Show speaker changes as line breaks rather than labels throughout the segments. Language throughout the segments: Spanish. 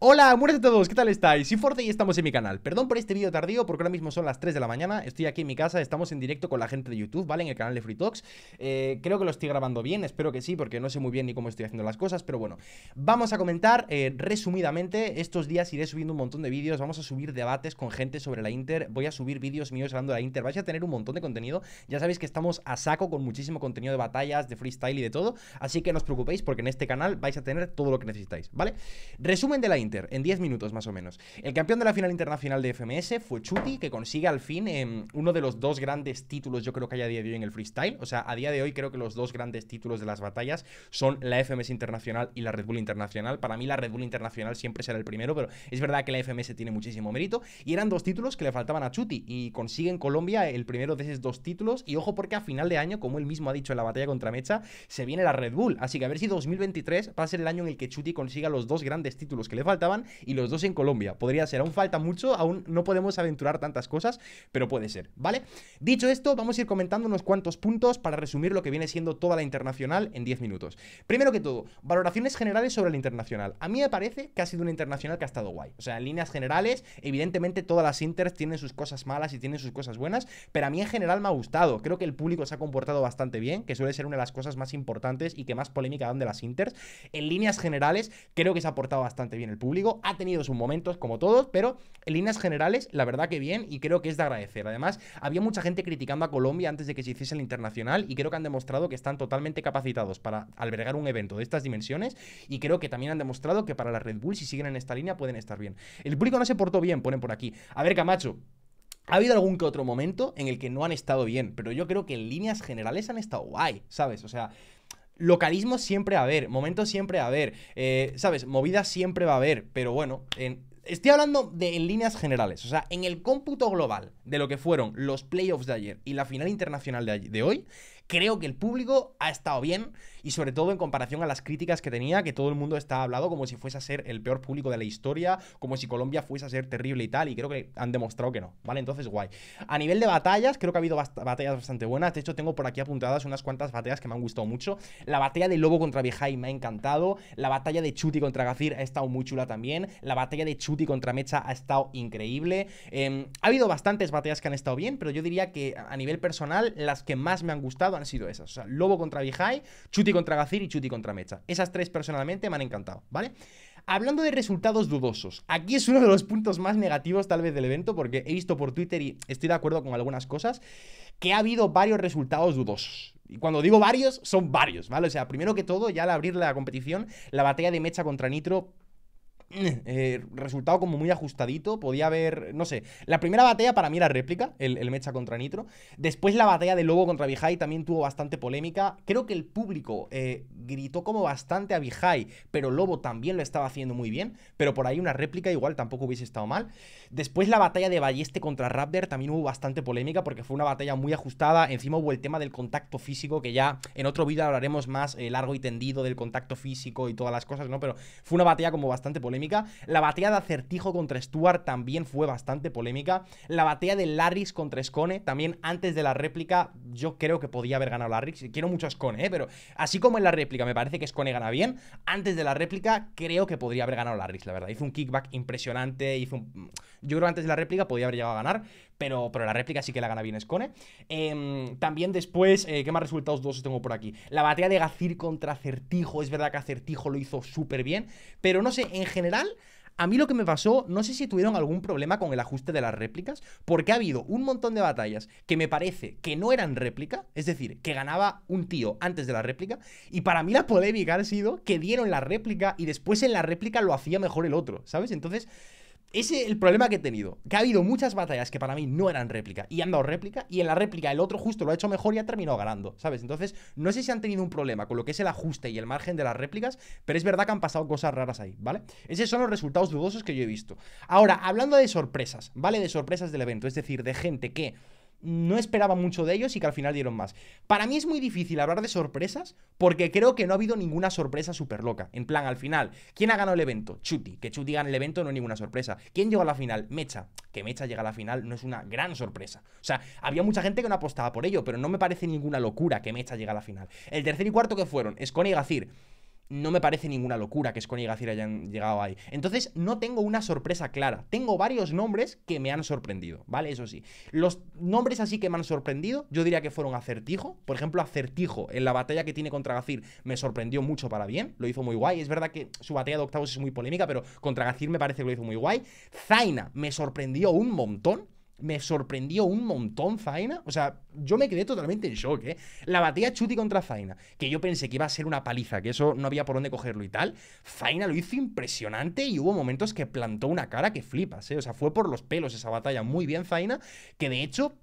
Hola, amores de todos, ¿qué tal estáis? Soy Forte y estamos en mi canal. Perdón por este vídeo tardío porque ahora mismo son las 3 de la mañana. Estoy aquí en mi casa, estamos en directo con la gente de YouTube, ¿vale? En el canal de Free eh, creo que lo estoy grabando bien, espero que sí, porque no sé muy bien ni cómo estoy haciendo las cosas, pero bueno. Vamos a comentar eh, resumidamente. Estos días iré subiendo un montón de vídeos, vamos a subir debates con gente sobre la Inter. Voy a subir vídeos míos hablando de la Inter. Vais a tener un montón de contenido. Ya sabéis que estamos a saco con muchísimo contenido de batallas, de freestyle y de todo. Así que no os preocupéis porque en este canal vais a tener todo lo que necesitáis, ¿vale? Resumen de la Inter en 10 minutos más o menos. El campeón de la final internacional de FMS fue Chuti, que consigue al fin em, uno de los dos grandes títulos, yo creo que haya a día de hoy en el freestyle. O sea, a día de hoy creo que los dos grandes títulos de las batallas son la FMS Internacional y la Red Bull Internacional. Para mí la Red Bull Internacional siempre será el primero, pero es verdad que la FMS tiene muchísimo mérito. Y eran dos títulos que le faltaban a Chuti y consigue en Colombia el primero de esos dos títulos. Y ojo porque a final de año, como él mismo ha dicho en la batalla contra Mecha, se viene la Red Bull. Así que a ver si 2023 va a ser el año en el que Chuti consiga los dos grandes títulos que le faltan y los dos en Colombia. Podría ser, aún falta mucho, aún no podemos aventurar tantas cosas, pero puede ser, ¿vale? Dicho esto, vamos a ir comentando unos cuantos puntos para resumir lo que viene siendo toda la internacional en 10 minutos. Primero que todo, valoraciones generales sobre la internacional. A mí me parece que ha sido una internacional que ha estado guay. O sea, en líneas generales, evidentemente todas las inters tienen sus cosas malas y tienen sus cosas buenas, pero a mí en general me ha gustado. Creo que el público se ha comportado bastante bien, que suele ser una de las cosas más importantes y que más polémica dan de las inters. En líneas generales, creo que se ha portado bastante bien el público público. Ha tenido sus momentos, como todos, pero en líneas generales, la verdad que bien y creo que es de agradecer. Además, había mucha gente criticando a Colombia antes de que se hiciese el internacional y creo que han demostrado que están totalmente capacitados para albergar un evento de estas dimensiones y creo que también han demostrado que para la Red Bull, si siguen en esta línea, pueden estar bien. El público no se portó bien, ponen por aquí. A ver, Camacho, ha habido algún que otro momento en el que no han estado bien, pero yo creo que en líneas generales han estado guay, ¿sabes? O sea, localismo siempre va a haber, momentos siempre va a haber, eh, ¿sabes? Movida siempre va a haber, pero bueno, en, estoy hablando de en líneas generales, o sea, en el cómputo global de lo que fueron los playoffs de ayer y la final internacional de, de hoy, creo que el público ha estado bien y sobre todo en comparación a las críticas que tenía, que todo el mundo estaba hablado como si fuese a ser el peor público de la historia, como si Colombia fuese a ser terrible y tal, y creo que han demostrado que no, ¿vale? Entonces, guay. A nivel de batallas, creo que ha habido batallas bastante buenas, de hecho tengo por aquí apuntadas unas cuantas batallas que me han gustado mucho. La batalla de Lobo contra Vijay me ha encantado, la batalla de Chuti contra Gafir ha estado muy chula también, la batalla de Chuti contra Mecha ha estado increíble. Em, ha habido bastantes batallas que han estado bien, pero yo diría que a nivel personal, las que más me han gustado han sido esas. O sea, Lobo contra Vijay, Chuti contra Gacir y Chuti contra Mecha. Esas tres personalmente me han encantado, ¿vale? Hablando de resultados dudosos, aquí es uno de los puntos más negativos tal vez del evento porque he visto por Twitter y estoy de acuerdo con algunas cosas que ha habido varios resultados dudosos. Y cuando digo varios, son varios, ¿vale? O sea, primero que todo, ya al abrir la competición, la batalla de Mecha contra Nitro Eh, resultado como muy ajustadito. Podía haber, no sé. La primera batalla para mí era réplica, el, mecha contra Nitro. Después la batalla de Lobo contra Vijay también tuvo bastante polémica. Creo que el público eh, gritó como bastante a Vijay, pero Lobo también lo estaba haciendo muy bien. Pero por ahí una réplica igual tampoco hubiese estado mal. Después la batalla de Balleste contra Raptor también hubo bastante polémica porque fue una batalla muy ajustada. Encima hubo el tema del contacto físico, que ya en otro vídeo hablaremos más eh, largo y tendido del contacto físico y todas las cosas, ¿no? Pero fue una batalla como bastante polémica la batea de Acertijo contra Stuart también fue bastante polémica. La batea de Laris contra Scone, también antes de la réplica, yo creo que podía haber ganado Larrix. Quiero mucho a Scone, ¿eh? pero así como en la réplica me parece que Scone gana bien, antes de la réplica creo que podría haber ganado Larrix, la verdad. Hizo un kickback impresionante, hizo Yo creo que antes de la réplica podía haber llegado a ganar pero, la réplica sí que la gana bien Scone. Em, también después, eh, ¿qué más resultados dos tengo por aquí? La batalla de Gacir contra Acertijo, es verdad que Acertijo lo hizo súper bien, pero no sé, en general... A mí lo que me pasó, no sé si tuvieron algún problema con el ajuste de las réplicas, porque ha habido un montón de batallas que me parece que no eran réplica, es decir, que ganaba un tío antes de la réplica, y para mí la polémica ha sido que dieron la réplica y después en la réplica lo hacía mejor el otro, ¿sabes? Entonces, ese es el problema que he tenido. Que ha habido muchas batallas que para mí no eran réplica y han dado réplica y en la réplica el otro justo lo ha hecho mejor y ha terminado ganando, ¿sabes? Entonces, no sé si han tenido un problema con lo que es el ajuste y el margen de las réplicas, pero es verdad que han pasado cosas raras ahí, ¿vale? Esos son los resultados dudosos que yo he visto. Ahora, hablando de sorpresas, ¿vale? De sorpresas del evento, es decir, de gente que no esperaba mucho de ellos y que al final dieron más. Para mí es muy difícil hablar de sorpresas porque creo que no ha habido ninguna sorpresa súper loca. En plan, al final, ¿quién ha ganado el evento? Chuti. Que Chuti gane el evento no es ninguna sorpresa. ¿Quién llegó a la final? Mecha. Que Mecha llega a la final no es una gran sorpresa. O sea, había mucha gente que no apostaba por ello, pero no me parece ninguna locura que Mecha Llegue a la final. El tercer y cuarto que fueron, es y Gazir no me parece ninguna locura que Scone y Gacir hayan llegado ahí. Entonces, no tengo una sorpresa clara. Tengo varios nombres que me han sorprendido, ¿vale? Eso sí. Los nombres así que me han sorprendido, yo diría que fueron Acertijo. Por ejemplo, Acertijo en la batalla que tiene contra Gacir me sorprendió mucho para bien. Lo hizo muy guay. Es verdad que su batalla de octavos es muy polémica, pero contra Gacir me parece que lo hizo muy guay. Zaina me sorprendió un montón me sorprendió un montón Zaina. O sea, yo me quedé totalmente en shock, ¿eh? La batalla Chuti contra Zaina, que yo pensé que iba a ser una paliza, que eso no había por dónde cogerlo y tal. Zaina lo hizo impresionante y hubo momentos que plantó una cara que flipas, ¿eh? O sea, fue por los pelos esa batalla. Muy bien, Zaina, que de hecho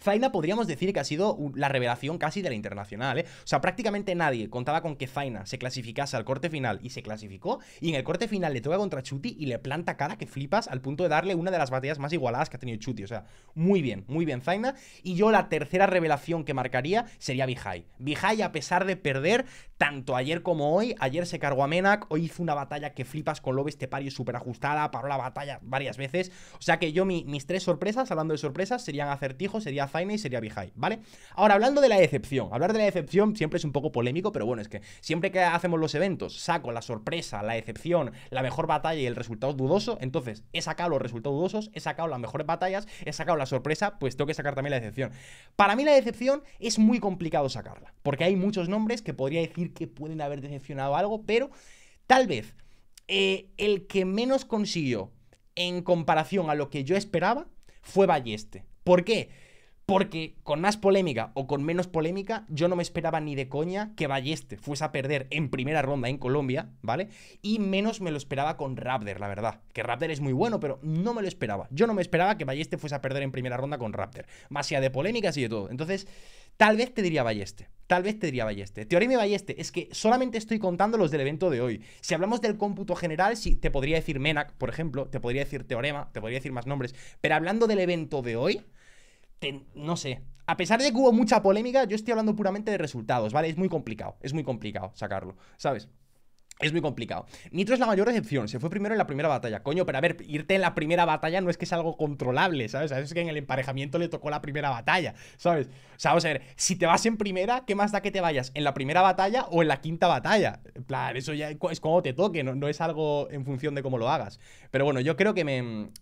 Zaina podríamos decir que ha sido la revelación casi de la internacional, ¿eh? O sea, prácticamente nadie contaba con que Zaina se clasificase al corte final y se clasificó. Y en el corte final le toca contra Chuti y le planta cara que flipas al punto de darle una de las batallas más igualadas que ha tenido Chuti. O sea, muy bien, muy bien Zaina. Y yo la tercera revelación que marcaría sería Bihai. Bihai, a pesar de perder tanto ayer como hoy, ayer se cargó a Menak, hoy hizo una batalla que flipas con Lobes Tepario súper ajustada, paró la batalla varias veces. O sea que yo mis tres sorpresas, hablando de sorpresas, serían acertijos sería sería y sería Bihai, ¿vale? Ahora, hablando de la decepción, hablar de la decepción siempre es un poco polémico, pero bueno, es que siempre que hacemos los eventos, saco la sorpresa, la decepción, la mejor batalla y el resultado dudoso, entonces he sacado los resultados dudosos, he sacado las mejores batallas, he sacado la sorpresa, pues tengo que sacar también la decepción. Para mí la decepción es muy complicado sacarla, porque hay muchos nombres que podría decir que pueden haber decepcionado algo, pero tal vez eh, el que menos consiguió en comparación a lo que yo esperaba fue Balleste. ¿Por qué? Porque con más polémica o con menos polémica, yo no me esperaba ni de coña que Balleste fuese a perder en primera ronda en Colombia, ¿vale? Y menos me lo esperaba con Raptor, la verdad. Que Raptor es muy bueno, pero no me lo esperaba. Yo no me esperaba que Balleste fuese a perder en primera ronda con Raptor. Más allá de polémicas y de todo. Entonces, tal vez te diría Balleste. Tal vez te diría Balleste. Teorema y Balleste, es que solamente estoy contando los del evento de hoy. Si hablamos del cómputo general, sí, te podría decir Menac, por ejemplo, te podría decir Teorema, te podría decir más nombres. Pero hablando del evento de hoy, no sé. A pesar de que hubo mucha polémica, yo estoy hablando puramente de resultados, ¿vale? Es muy complicado, es muy complicado sacarlo, ¿sabes? Es muy complicado. Nitro es la mayor excepción. Se fue primero en la primera batalla. Coño, pero a ver, irte en la primera batalla no es que sea algo controlable, ¿sabes? Es que en el emparejamiento le tocó la primera batalla, ¿sabes? O sea, vamos a ver, si te vas en primera, ¿qué más da que te vayas? ¿En la primera batalla o en la quinta batalla? En plan, eso ya es como te toque, no, es algo en función de cómo lo hagas. Pero bueno, yo creo que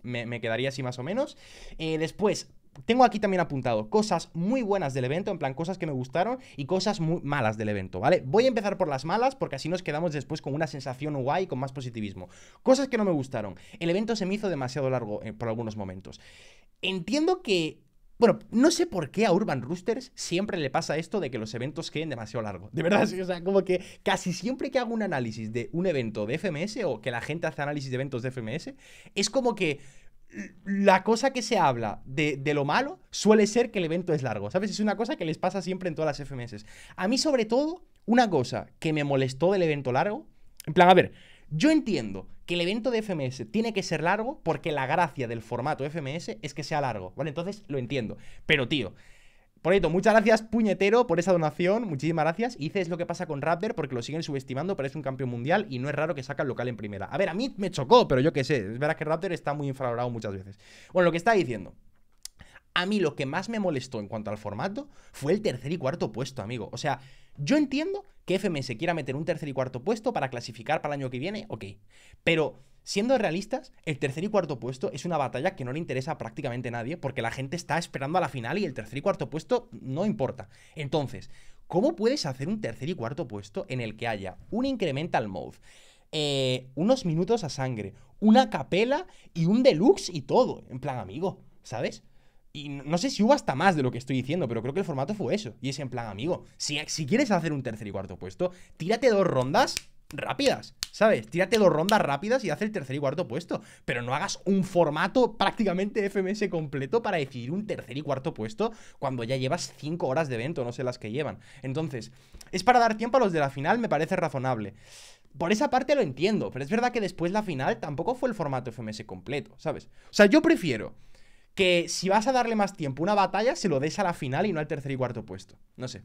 me, quedaría así más o menos. Eh, después, tengo aquí también apuntado cosas muy buenas del evento, en plan cosas que me gustaron y cosas muy malas del evento, ¿vale? Voy a empezar por las malas porque así nos quedamos después con una sensación guay, con más positivismo. Cosas que no me gustaron. El evento se me hizo demasiado largo eh, por algunos momentos. Entiendo que bueno, no sé por qué a Urban Roosters siempre le pasa esto de que los eventos queden demasiado largos. De verdad, sí, o sea, como que casi siempre que hago un análisis de un evento de FMS o que la gente hace análisis de eventos de FMS, es como que la cosa que se habla de, de, lo malo suele ser que el evento es largo, ¿sabes? Es una cosa que les pasa siempre en todas las FMS. A mí, sobre todo, una cosa que me molestó del evento largo, en plan, a ver, yo entiendo que el evento de FMS tiene que ser largo porque la gracia del formato FMS es que sea largo, ¿vale? Entonces lo entiendo. Pero, tío, por ahí, muchas gracias, puñetero, por esa donación. Muchísimas gracias. Y es lo que pasa con Raptor porque lo siguen subestimando, pero es un campeón mundial y no es raro que saca el local en primera. A ver, a mí me chocó, pero yo qué sé. Es verdad que Raptor está muy infravalorado muchas veces. Bueno, lo que está diciendo. A mí lo que más me molestó en cuanto al formato fue el tercer y cuarto puesto, amigo. O sea, yo entiendo que FMS quiera meter un tercer y cuarto puesto para clasificar para el año que viene, ok. Pero Siendo realistas, el tercer y cuarto puesto es una batalla que no le interesa a prácticamente nadie porque la gente está esperando a la final y el tercer y cuarto puesto no importa. Entonces, ¿cómo puedes hacer un tercer y cuarto puesto en el que haya un incremental mode, eh, unos minutos a sangre, una capela y un deluxe y todo? En plan, amigo, ¿sabes? Y no sé si hubo hasta más de lo que estoy diciendo, pero creo que el formato fue eso. Y es en plan, amigo, si, si quieres hacer un tercer y cuarto puesto, tírate dos rondas rápidas. ¿Sabes? Tírate dos rondas rápidas y haz el tercer y cuarto puesto. Pero no hagas un formato prácticamente FMS completo para decidir un tercer y cuarto puesto cuando ya llevas cinco horas de evento, no sé las que llevan. Entonces, es para dar tiempo a los de la final, me parece razonable. Por esa parte lo entiendo, pero es verdad que después la final tampoco fue el formato FMS completo, ¿sabes? O sea, yo prefiero que si vas a darle más tiempo a una batalla, se lo des a la final y no al tercer y cuarto puesto. No sé.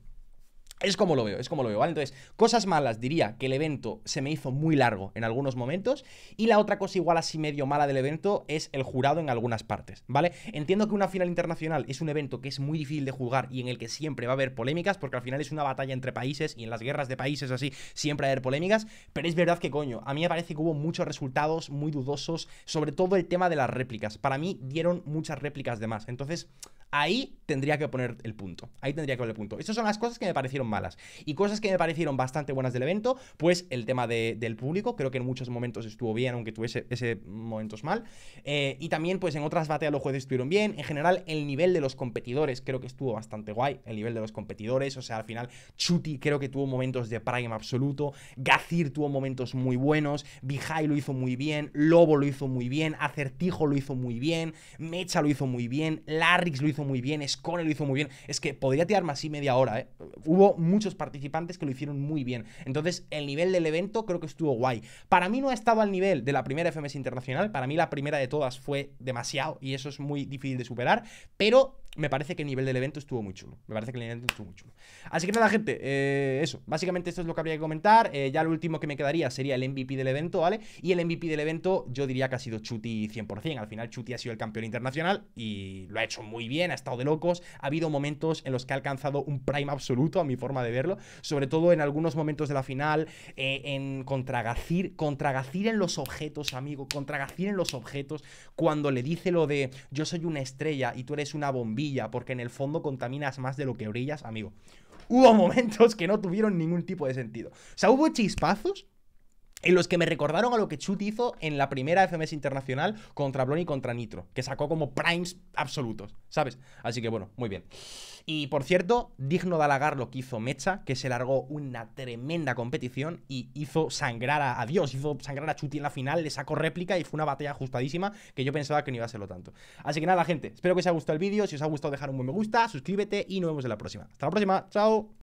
Es como lo veo, es como lo veo, ¿vale? Entonces, cosas malas, diría que el evento se me hizo muy largo en algunos momentos. Y la otra cosa igual así medio mala del evento es el jurado en algunas partes, ¿vale? Entiendo que una final internacional es un evento que es muy difícil de jugar y en el que siempre va a haber polémicas, porque al final es una batalla entre países y en las guerras de países así siempre va a haber polémicas. Pero es verdad que, coño, a mí me parece que hubo muchos resultados muy dudosos, sobre todo el tema de las réplicas. Para mí dieron muchas réplicas de más. Entonces... Ahí tendría que poner el punto. Ahí tendría que poner el punto. Estas son las cosas que me parecieron malas. Y cosas que me parecieron bastante buenas del evento, pues el tema de, del público, creo que en muchos momentos estuvo bien, aunque tuviese ese momentos mal. Eh, y también, pues en otras batallas los jueces estuvieron bien. En general, el nivel de los competidores creo que estuvo bastante guay. El nivel de los competidores, o sea, al final, Chuti creo que tuvo momentos de prime absoluto. Gazir tuvo momentos muy buenos. Bihai lo hizo muy bien. Lobo lo hizo muy bien. Acertijo lo hizo muy bien. Mecha lo hizo muy bien. Larrix lo hizo muy bien, Scone lo hizo muy bien. Es que podría tirarme así media hora, ¿eh? Hubo muchos participantes que lo hicieron muy bien. Entonces, el nivel del evento creo que estuvo guay. Para mí no ha estado al nivel de la primera FMS Internacional, para mí la primera de todas fue demasiado y eso es muy difícil de superar, pero me parece que el nivel del evento estuvo muy chulo. Me parece que el evento estuvo muy chulo. Así que nada, gente, eh, eso. Básicamente esto es lo que habría que comentar. Eh, ya lo último que me quedaría sería el MVP del evento, ¿vale? Y el MVP del evento yo diría que ha sido Chuti 100%. Al final Chuti ha sido el campeón internacional y lo ha hecho muy bien, ha estado de locos. Ha habido momentos en los que ha alcanzado un prime absoluto, a mi forma de verlo. Sobre todo en algunos momentos de la final, eh, en contragacir, contragacir en los objetos, amigo, contragacir en los objetos. Cuando le dice lo de yo soy una estrella y tú eres una bombilla porque en el fondo contaminas más de lo que brillas, amigo.
Hubo momentos
que no tuvieron ningún tipo de sentido. O sea, hubo chispazos en los que me recordaron a lo que Chut hizo en la primera FMS internacional contra Blon y contra Nitro, que sacó como primes absolutos, ¿sabes? Así que bueno, muy bien. Y por cierto, digno de halagar lo que hizo Mecha, que se largó una tremenda competición y hizo sangrar a, Dios, hizo sangrar a Chuti en la final, le sacó réplica y fue una batalla ajustadísima que yo pensaba que no iba a serlo tanto. Así que nada, gente, espero que os haya gustado el vídeo, si os ha gustado dejar un buen me gusta, suscríbete y nos vemos en la próxima. Hasta la próxima, chao.